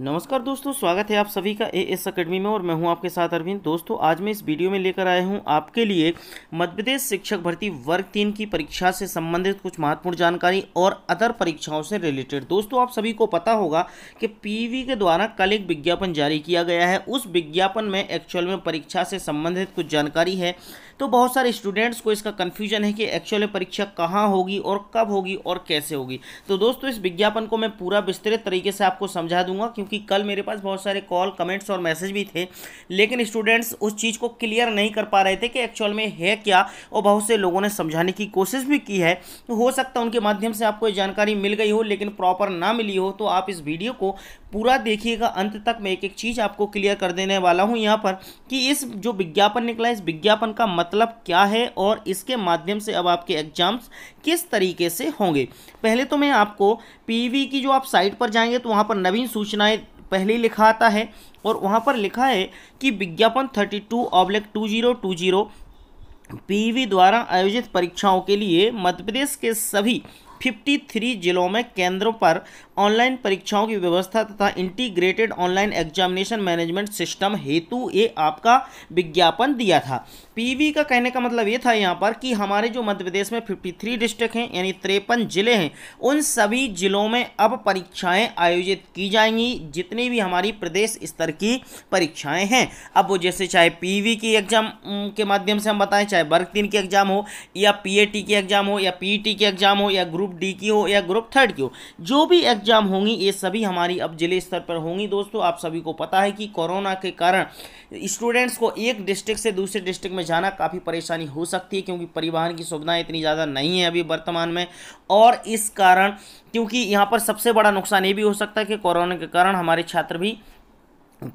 नमस्कार दोस्तों स्वागत है आप सभी का ए एस अकेडमी में और मैं हूं आपके साथ अरविंद दोस्तों आज मैं इस वीडियो में लेकर आया हूं आपके लिए मध्य प्रदेश शिक्षक भर्ती वर्ग तीन की परीक्षा से संबंधित कुछ महत्वपूर्ण जानकारी और अदर परीक्षाओं से रिलेटेड दोस्तों आप सभी को पता होगा कि पीवी के द्वारा कल एक विज्ञापन जारी किया गया है उस विज्ञापन में एक्चुअल में परीक्षा से संबंधित कुछ जानकारी है तो बहुत सारे स्टूडेंट्स को इसका कन्फ्यूजन है कि एक्चुअल में परीक्षा कहाँ होगी और कब होगी और कैसे होगी तो दोस्तों इस विज्ञापन को मैं पूरा विस्तृत तरीके से आपको समझा दूंगा क्योंकि कल मेरे पास बहुत सारे कॉल कमेंट्स और मैसेज भी थे लेकिन स्टूडेंट्स उस चीज़ को क्लियर नहीं कर पा रहे थे कि एक्चुअल में है क्या और बहुत से लोगों ने समझाने की कोशिश भी की है हो सकता है उनके माध्यम से आपको जानकारी मिल गई हो लेकिन प्रॉपर ना मिली हो तो आप इस वीडियो को पूरा देखिएगा अंत तक मैं एक एक चीज़ आपको क्लियर कर देने वाला हूँ यहाँ पर कि इस जो विज्ञापन निकला इस विज्ञापन का मतलब क्या है और इसके माध्यम से अब आपके एग्जाम्स किस तरीके से होंगे पहले तो मैं आपको पी की जो आप साइट पर जाएंगे तो वहाँ पर नवीन सूचनाएँ पहले लिखा आता है और वहाँ पर लिखा है कि विज्ञापन thirty two oblique two zero two zero PV द्वारा आयोजित परीक्षाओं के लिए मध्य प्रदेश के सभी 53 जिलों में केंद्रों पर ऑनलाइन परीक्षाओं की व्यवस्था तथा integrated online examination management system हेतु ये आपका विज्ञापन दिया था पीवी का कहने का मतलब ये था यहाँ पर कि हमारे जो मध्य प्रदेश में फिफ्टी थ्री डिस्ट्रिक्ट हैं यानी तिरपन जिले हैं उन सभी जिलों में अब परीक्षाएं आयोजित की जाएंगी जितनी भी हमारी प्रदेश स्तर की परीक्षाएं हैं अब वो जैसे चाहे पीवी की एग्ज़ाम के माध्यम से हम बताएं चाहे वर्ग तीन की एग्ज़ाम हो या पीएटी की एग्ज़ाम हो या पीईटी की एग्ज़ाम हो या ग्रुप डी की हो या ग्रुप थर्ड की हो जो भी एग्जाम एग्ज़ाम होंगी ये सभी हमारी अब जिले स्तर पर होंगी दोस्तों आप सभी को पता है कि कोरोना के कारण स्टूडेंट्स को एक डिस्ट्रिक्ट से दूसरे डिस्ट्रिक्ट में जाना काफ़ी परेशानी हो सकती है क्योंकि परिवहन की सुविधाएं इतनी ज़्यादा नहीं है अभी वर्तमान में और इस कारण क्योंकि यहाँ पर सबसे बड़ा नुकसान ये भी हो सकता है कि कोरोना के कारण हमारे छात्र भी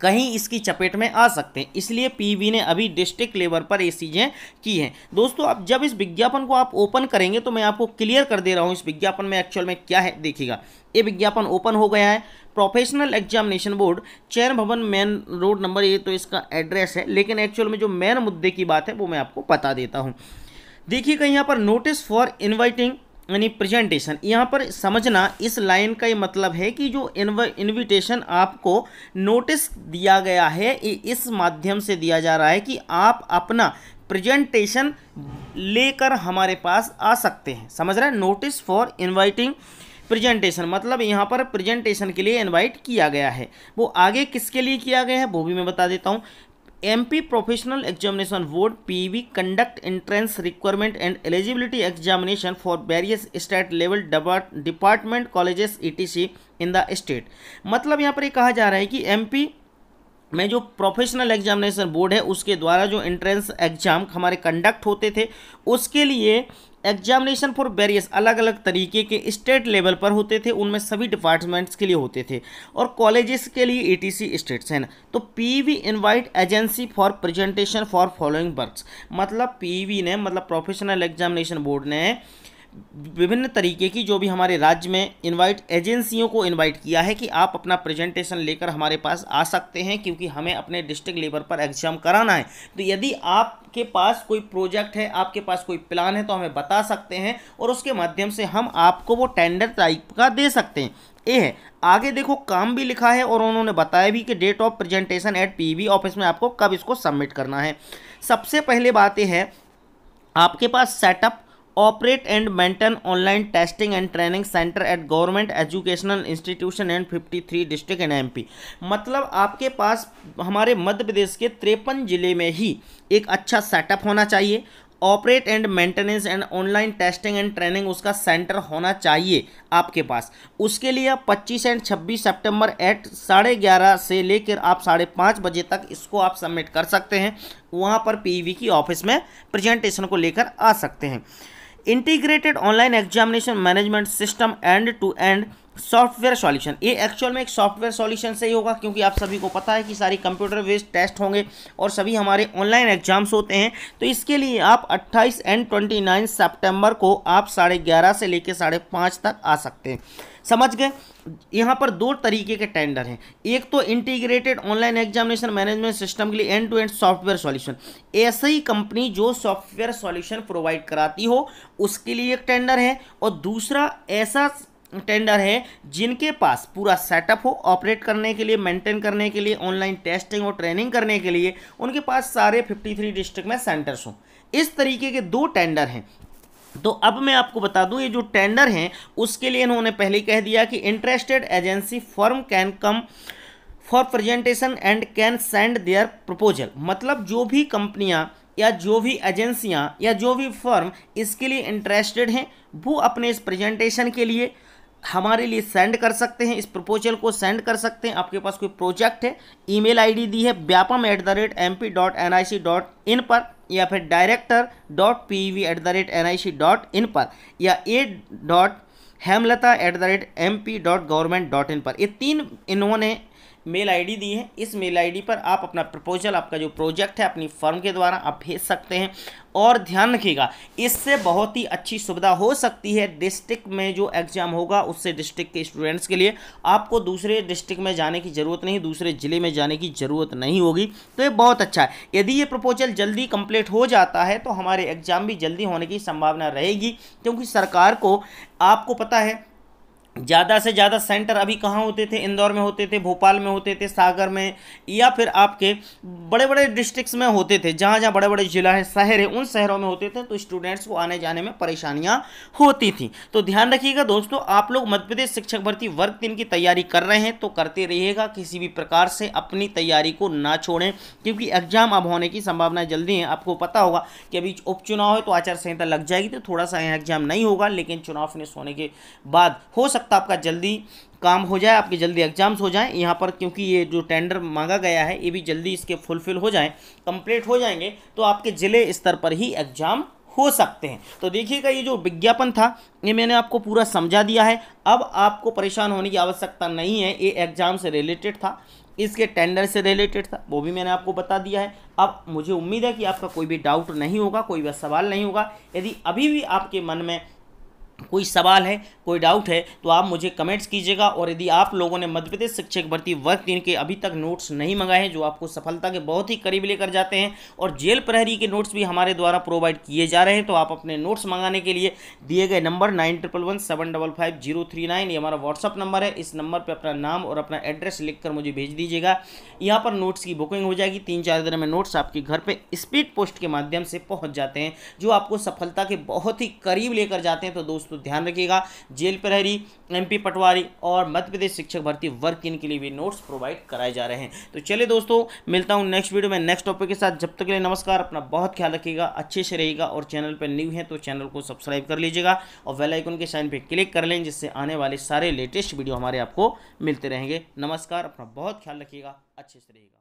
कहीं इसकी चपेट में आ सकते हैं इसलिए पीवी ने अभी डिस्ट्रिक्ट लेवल पर ये चीज़ें की हैं दोस्तों अब जब इस विज्ञापन को आप ओपन करेंगे तो मैं आपको क्लियर कर दे रहा हूँ इस विज्ञापन में एक्चुअल में क्या है देखिएगा ये विज्ञापन ओपन हो गया है प्रोफेशनल एग्जामिनेशन बोर्ड चैन भवन मेन रोड नंबर ये तो इसका एड्रेस है लेकिन एक्चुअल में जो मेन मुद्दे की बात है वो मैं आपको बता देता हूँ देखिएगा यहाँ पर नोटिस फॉर इन्वाइटिंग यानी प्रेजेंटेशन यहाँ पर समझना इस लाइन का ये मतलब है कि जो इनविटेशन आपको नोटिस दिया गया है इस माध्यम से दिया जा रहा है कि आप अपना प्रेजेंटेशन लेकर हमारे पास आ सकते हैं समझ रहे हैं नोटिस फॉर इनवाइटिंग प्रेजेंटेशन मतलब यहाँ पर प्रेजेंटेशन के लिए इनवाइट किया गया है वो आगे किसके लिए किया गया है वो भी मैं बता देता हूँ MP professional examination board PV conduct entrance requirement and eligibility examination for various state level department colleges ETC in the state मतलब यहाँ पर ये कहा जा रहा है कि एमपी में जो प्रोफेशनल एग्जामिनेशन बोर्ड है उसके द्वारा जो एंट्रेंस एग्जाम हमारे कंडक्ट होते थे उसके लिए एग्जामिनेशन फॉर वेरियस अलग अलग तरीके के स्टेट लेवल पर होते थे उनमें सभी डिपार्टमेंट्स के लिए होते थे और कॉलेजेस के लिए सी e स्टेट्स हैं तो PV invite agency for presentation for following works मतलब पीवी ने मतलब प्रोफेशनल एग्जामिनेशन बोर्ड ने विभिन्न तरीके की जो भी हमारे राज्य में इनवाइट एजेंसियों को इनवाइट किया है कि आप अपना प्रेजेंटेशन लेकर हमारे पास आ सकते हैं क्योंकि हमें अपने डिस्ट्रिक्ट लेवल पर एग्जाम कराना है तो यदि आपके पास कोई प्रोजेक्ट है आपके पास कोई प्लान है तो हमें बता सकते हैं और उसके माध्यम से हम आपको वो टेंडर टाइप का दे सकते हैं ए है आगे देखो काम भी लिखा है और उन्होंने बताया भी कि date of presentation at P office में आपको कब इसको सबमिट करना है सबसे पहले बात यह है आपके पास setup operate and maintain online testing and training centre at government educational institution and 53 district and MP मतलब आपके पास हमारे मध्य प्रदेश के त्रेपन जिले में ही एक अच्छा सेटअप होना चाहिए operate and maintenance and online testing and training उसका सेंटर होना चाहिए आपके पास उसके लिए आप पच्चीस एंड छब्बीस सितंबर एट साढ़े ग्यारह से लेकर आप साढ़े पाँच बजे तक इसको आप सबमिट कर सकते हैं वहाँ पर पीवी e की ऑफिस में प्रेजेंटेशन को लेकर आ सकते हैं integrated online examination management system end to end software solution ये एक्चुअल में एक सॉफ्टवेयर सॉल्यूशन से ही होगा क्योंकि आप सभी को पता है कि सारी कंप्यूटर बेस्ड टेस्ट होंगे और सभी हमारे ऑनलाइन एग्जाम्स होते हैं तो इसके लिए आप 28 एंड 29 सितंबर को आप साढ़े ग्यारह से लेकर साढ़े पाँच तक आ सकते हैं समझ गए यहाँ पर दो तरीके के टेंडर हैं एक तो integrated online examination management system के लिए end to end software solution ऐसी कंपनी जो सॉफ्टवेयर सॉल्यूशन प्रोवाइड कराती हो उसके लिए एक टेंडर है और दूसरा ऐसा टेंडर है जिनके पास पूरा सेटअप हो ऑपरेट करने के लिए मेंटेन करने के लिए ऑनलाइन टेस्टिंग और ट्रेनिंग करने के लिए उनके पास सारे 53 डिस्ट्रिक्ट में सेंटर्स हों इस तरीके के दो टेंडर हैं तो अब मैं आपको बता दूं ये जो टेंडर हैं उसके लिए इन्होंने पहले कह दिया कि interested agency firm can come for presentation and can send their proposal मतलब जो भी कंपनियाँ या जो भी एजेंसियाँ या जो भी फर्म इसके लिए इंटरेस्टेड हैं वो अपने इस प्रेजेंटेशन के लिए हमारे लिए सेंड कर सकते हैं इस प्रपोजल को सेंड कर सकते हैं आपके पास कोई प्रोजेक्ट है ईमेल आईडी दी है Vyapam at the rate M P dot N I C dot in पर या फिर director dot P V at the rate N I C dot in पर या A dot Hemlata at the rate M P dot government dot in पर ये तीन इन्होंने mail ID दी है इस मेल आईडी पर आप अपना प्रपोजल आपका जो प्रोजेक्ट है अपनी फर्म के द्वारा आप भेज सकते हैं और ध्यान रखिएगा इससे बहुत ही अच्छी सुविधा हो सकती है डिस्ट्रिक्ट में जो एग्ज़ाम होगा उससे डिस्ट्रिक्ट के स्टूडेंट्स के लिए आपको दूसरे डिस्ट्रिक्ट में जाने की ज़रूरत नहीं दूसरे ज़िले में जाने की ज़रूरत नहीं होगी तो ये बहुत अच्छा है यदि ये प्रपोजल जल्दी कंप्लीट हो जाता है तो हमारे एग्ज़ाम भी जल्दी होने की संभावना रहेगी क्योंकि सरकार को आपको पता है ज़्यादा से ज़्यादा सेंटर अभी कहाँ होते थे इंदौर में होते थे भोपाल में होते थे सागर में या फिर आपके बड़े बड़े डिस्ट्रिक्ट्स में होते थे जहाँ जहाँ बड़े बड़े ज़िला हैं शहर हैं उन शहरों में होते थे तो स्टूडेंट्स को आने जाने में परेशानियाँ होती थी तो ध्यान रखिएगा दोस्तों आप लोग मध्य प्रदेश शिक्षक भर्ती वर्ग दिन की तैयारी कर रहे हैं तो करते रहिएगा किसी भी प्रकार से अपनी तैयारी को ना छोड़ें क्योंकि एग्जाम अब होने की संभावना जल्दी है आपको पता होगा कि अभी उपचुनाव है तो आचार संहिता लग जाएगी तो थोड़ा सा एग्जाम नहीं होगा लेकिन चुनाव फिनिश होने के बाद हो सकता सकता आपका जल्दी काम हो जाए आपके जल्दी एग्जाम्स हो जाएं यहाँ पर क्योंकि ये जो टेंडर मांगा गया है ये भी जल्दी इसके फुलफिल हो जाएं कंप्लीट हो जाएंगे तो आपके ज़िले स्तर पर ही एग्ज़ाम हो सकते हैं तो देखिएगा ये जो विज्ञापन था ये मैंने आपको पूरा समझा दिया है अब आपको परेशान होने की आवश्यकता नहीं है ये एग्ज़ाम से रिलेटेड था इसके टेंडर से रिलेटेड था वो भी मैंने आपको बता दिया है अब मुझे उम्मीद है कि आपका कोई भी डाउट नहीं होगा कोई भी सवाल नहीं होगा यदि अभी भी आपके मन में कोई सवाल है कोई डाउट है तो आप मुझे कमेंट्स कीजिएगा और यदि आप लोगों ने मध्य प्रदेश शिक्षक भर्ती वर्ग तीन के अभी तक नोट्स नहीं मंगाए हैं जो आपको सफलता के बहुत ही करीब लेकर जाते हैं और जेल प्रहरी के नोट्स भी हमारे द्वारा प्रोवाइड किए जा रहे हैं तो आप अपने नोट्स मंगाने के लिए दिए गए number nine triple one seven double five zero three nine ये हमारा व्हाट्सअप नंबर है इस नंबर पर अपना नाम और अपना एड्रेस कर मुझे भेज दीजिएगा यहाँ पर नोट्स की बुकिंग हो जाएगी तीन चार दिन में नोट्स आपके घर पर स्पीड पोस्ट के माध्यम से पहुँच जाते हैं जो आपको सफलता के बहुत ही करीब लेकर जाते हैं तो दोस्तों ध्यान रखिएगा जेल प्रहरी एमपी पटवारी और मध्य प्रदेश शिक्षक भर्ती वर्क इनके लिए भी नोट्स प्रोवाइड कराए जा रहे हैं तो चलिए दोस्तों मिलता हूँ नेक्स्ट वीडियो में नेक्स्ट टॉपिक के साथ जब तक के लिए नमस्कार अपना बहुत ख्याल रखिएगा अच्छे से रहेगा और चैनल पर न्यू है तो चैनल को सब्सक्राइब कर लीजिएगा और वेल आइकन के साइन पर क्लिक कर लें जिससे आने वाले सारे लेटेस्ट वीडियो हमारे आपको मिलते रहेंगे नमस्कार अपना बहुत ख्याल रखिएगा अच्छे से रहेगा